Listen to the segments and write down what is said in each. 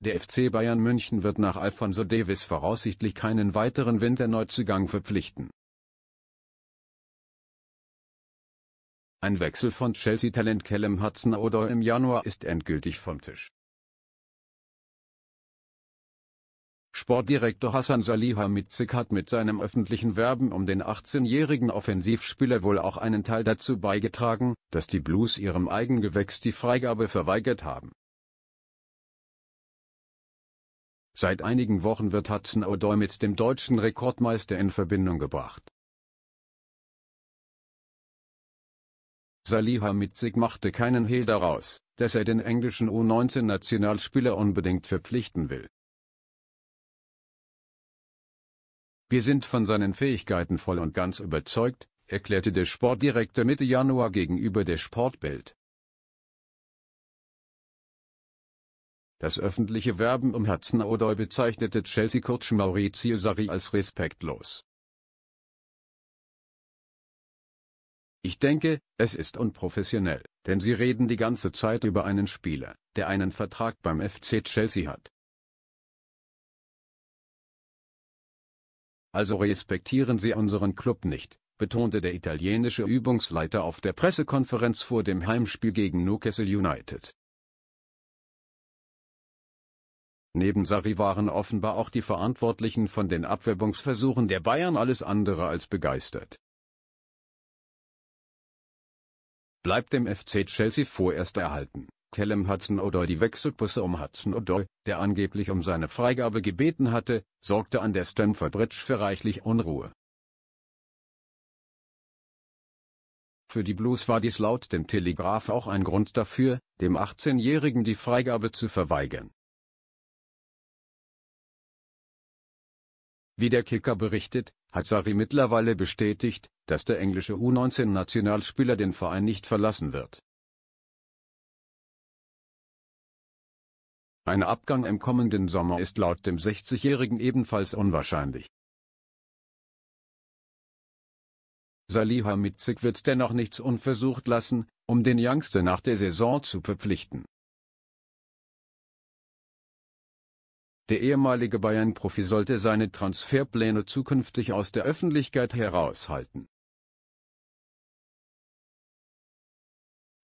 Der FC Bayern München wird nach Alfonso Davis voraussichtlich keinen weiteren Winterneuzugang verpflichten. Ein Wechsel von Chelsea-Talent Callum Hudson-Odoi im Januar ist endgültig vom Tisch. Sportdirektor Hassan Salihamidzic hat mit seinem öffentlichen Werben um den 18-jährigen Offensivspieler wohl auch einen Teil dazu beigetragen, dass die Blues ihrem Eigengewächs die Freigabe verweigert haben Seit einigen Wochen wird Hudson O'Doy mit dem deutschen Rekordmeister in Verbindung gebracht. Salihamidzic machte keinen Hehl daraus, dass er den englischen U19-Nationalspieler unbedingt verpflichten will. Wir sind von seinen Fähigkeiten voll und ganz überzeugt, erklärte der Sportdirektor Mitte Januar gegenüber der Sportbild. Das öffentliche Werben um Hudson O'Doy bezeichnete Chelsea-Coach Maurizio Sarri als respektlos. Ich denke, es ist unprofessionell, denn sie reden die ganze Zeit über einen Spieler, der einen Vertrag beim FC Chelsea hat. Also respektieren sie unseren Club nicht, betonte der italienische Übungsleiter auf der Pressekonferenz vor dem Heimspiel gegen Newcastle United. Neben Sari waren offenbar auch die Verantwortlichen von den Abwerbungsversuchen der Bayern alles andere als begeistert. Bleibt dem FC Chelsea vorerst erhalten. Callum Hudson-Odoi Die Wechselbusse um Hudson-Odoi, der angeblich um seine Freigabe gebeten hatte, sorgte an der Stamford Bridge für reichlich Unruhe. Für die Blues war dies laut dem Telegraph auch ein Grund dafür, dem 18-Jährigen die Freigabe zu verweigern. Wie der Kicker berichtet, hat Sari mittlerweile bestätigt, dass der englische U19-Nationalspieler den Verein nicht verlassen wird. Ein Abgang im kommenden Sommer ist laut dem 60-Jährigen ebenfalls unwahrscheinlich. Salihamidzic wird dennoch nichts unversucht lassen, um den Youngster nach der Saison zu verpflichten. Der ehemalige Bayern-Profi sollte seine Transferpläne zukünftig aus der Öffentlichkeit heraushalten.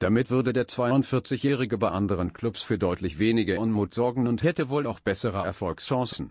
Damit würde der 42-Jährige bei anderen Clubs für deutlich weniger Unmut sorgen und hätte wohl auch bessere Erfolgschancen.